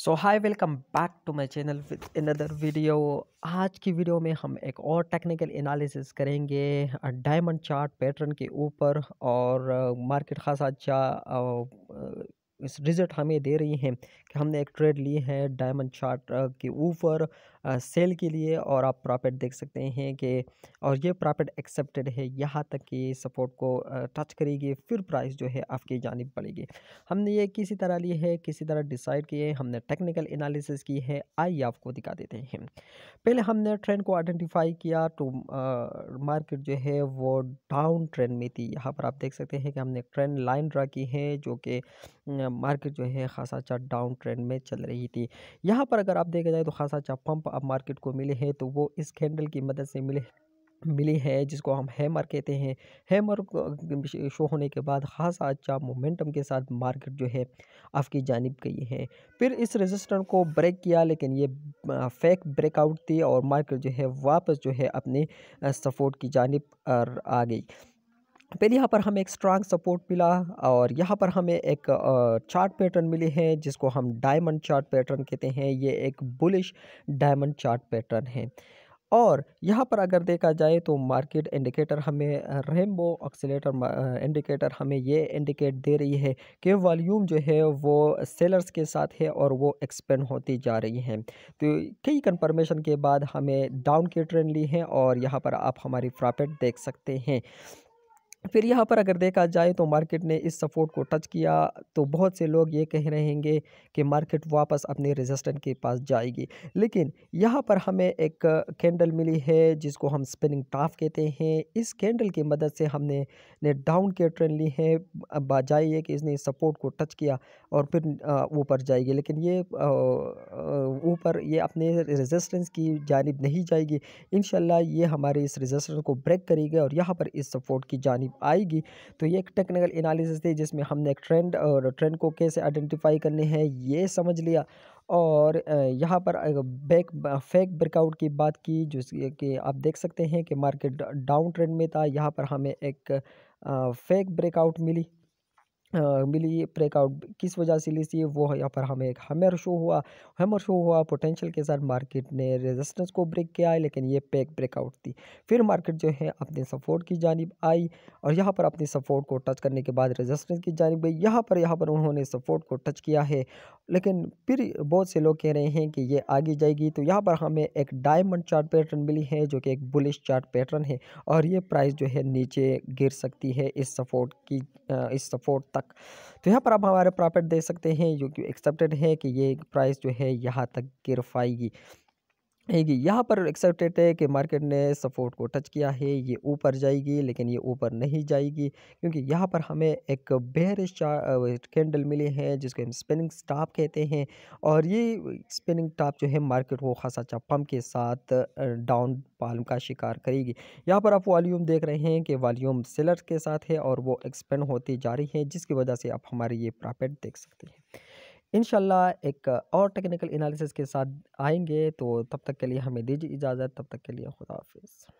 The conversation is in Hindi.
so hi welcome back to my channel with other video आज की वीडियो में हम एक और टेक्निकल एनालिसिस करेंगे डायमंड चार्ट पैटर्न के ऊपर और मार्केट खासा अच्छा रिज़ल्ट हमें दे रही हैं कि हमने एक ट्रेड ली है डायमंड चार्ट के ऊपर सेल के लिए और आप प्रॉफिट देख सकते हैं कि और ये प्रॉफिट एक्सेप्टेड है यहाँ तक कि सपोर्ट को टच करेगी फिर प्राइस जो है आपकी जानब पड़ेगी हमने ये किसी तरह ली है किसी तरह डिसाइड किए हमने टेक्निकल एनालिसिस की है आइए आपको दिखा देते हैं पहले हमने ट्रेंड को आइडेंटिफाई किया तो मार्केट जो है वो डाउन ट्रेंड में थी यहाँ पर आप देख सकते हैं कि हमने ट्रेंड लाइन ड्रा की है जो कि मार्केट जो है खासा अच्छा डाउन ट्रेंड में चल रही थी यहाँ पर अगर आप देखा जाए तो खासा अच्छा पंप अब मार्केट को मिले हैं तो वो इस कैंडल की मदद से मिले मिली है जिसको हम हैमर कहते हैं हैमर शो होने के बाद खासा अच्छा मोमेंटम के साथ मार्केट जो है आपकी जानब गई है फिर इस रेजिस्टेंट को ब्रेक किया लेकिन ये फेक ब्रेकआउट थी और मार्केट जो है वापस जो है अपने सपोर्ट की जानब आ गई फिर यहाँ पर हमें एक स्ट्रांग सपोर्ट मिला और यहाँ पर हमें एक चार्ट पैटर्न मिले हैं जिसको हम डायमंड चार्ट पैटर्न कहते हैं ये एक बुलिश डायमंड चार्ट पैटर्न है और यहाँ पर अगर देखा जाए तो मार्केट इंडिकेटर हमें रेमबो ऑक्सीटर इंडिकेटर हमें ये इंडिकेट दे रही है कि वॉल्यूम जो है वो सेलर्स के साथ है और वो एक्सपेंड होती जा रही हैं तो कई कंफर्मेशन के बाद हमें डाउन की ट्रेंड ली है और यहाँ पर आप हमारी प्रॉफिट देख सकते हैं फिर यहाँ पर अगर देखा जाए तो मार्केट ने इस सपोर्ट को टच किया तो बहुत से लोग ये कह रहे होंगे कि मार्केट वापस अपने रेजिस्टेंट के पास जाएगी लेकिन यहाँ पर हमें एक कैंडल मिली है जिसको हम स्पिनिंग टाफ कहते हैं इस कैंडल की मदद से हमने ने डाउन के ट्रेंड ली है बजाय ये कि इसने इस सपोर्ट को टच किया और फिर ऊपर जाएगी लेकिन ये ऊपर ये अपने रेजिस्टेंस की जानब नहीं जाएगी इन ये हमारे इस रेजिस्टेंस को ब्रेक करेगी और यहाँ पर इस सपोर्ट की जानब आएगी तो ये एक टेक्निकल एनालिसिस थी जिसमें हमने एक ट्रेंड और ट्रेंड को कैसे आइडेंटिफाई करने हैं ये समझ लिया और यहाँ पर बैक फेक ब्रेकआउट की बात की जो कि आप देख सकते हैं कि मार्केट डाउन ट्रेंड में था यहाँ पर हमें एक फेक ब्रेकआउट मिली मिली ये ब्रेकआउट किस वजह से ली थी वो यहाँ पर हमें एक हैमर शो हुआ हैमर शो हुआ पोटेंशियल के साथ मार्केट ने रेजिस्टेंस को ब्रेक किया है लेकिन ये पैक ब्रेकआउट थी फिर मार्केट जो है अपने सपोर्ट की जानब आई और यहाँ पर अपने सपोर्ट को टच करने के बाद रेजिस्टेंस की जानब गई यहाँ पर यहाँ पर उन्होंने सपोर्ट को टच किया है लेकिन फिर बहुत से लोग कह रहे हैं कि ये आगे जाएगी तो यहाँ पर हमें एक डायमंड चार्ट पैटर्न मिली है जो कि एक बुलिश चार्ट पैटर्न है और ये प्राइस जो है नीचे गिर सकती है इस सपोर्ट की इस सपोर्ट तक तक तो यहाँ पर आप हमारे प्रॉफिट देख सकते हैं जो कि एक्सेप्टेड है कि ये प्राइस जो है यहाँ तक गिर पाएगी यहाँ पर एक्सेप्टेड है कि मार्केट ने सपोर्ट को टच किया है ये ऊपर जाएगी लेकिन ये ऊपर नहीं जाएगी क्योंकि यहाँ पर हमें एक बेहरिश कैंडल मिले हैं जिसको हम स्पिनिंग स्टाप कहते हैं और ये स्पिनिंग टाप जो है मार्केट को खासा अच्छा के साथ डाउन पालम का शिकार करेगी यहाँ पर आप वॉल्यूम देख रहे हैं कि वॉल्यूम सेलर के साथ है और वो एक्सपेंड होती जा रही है जिसकी वजह से आप हमारी ये प्रॉफिट देख सकते हैं इन एक और टेक्निकल एनालिसिस के साथ आएंगे तो तब तक के लिए हमें दीजिए इजाज़त तब तक के लिए खुदा हाफिज़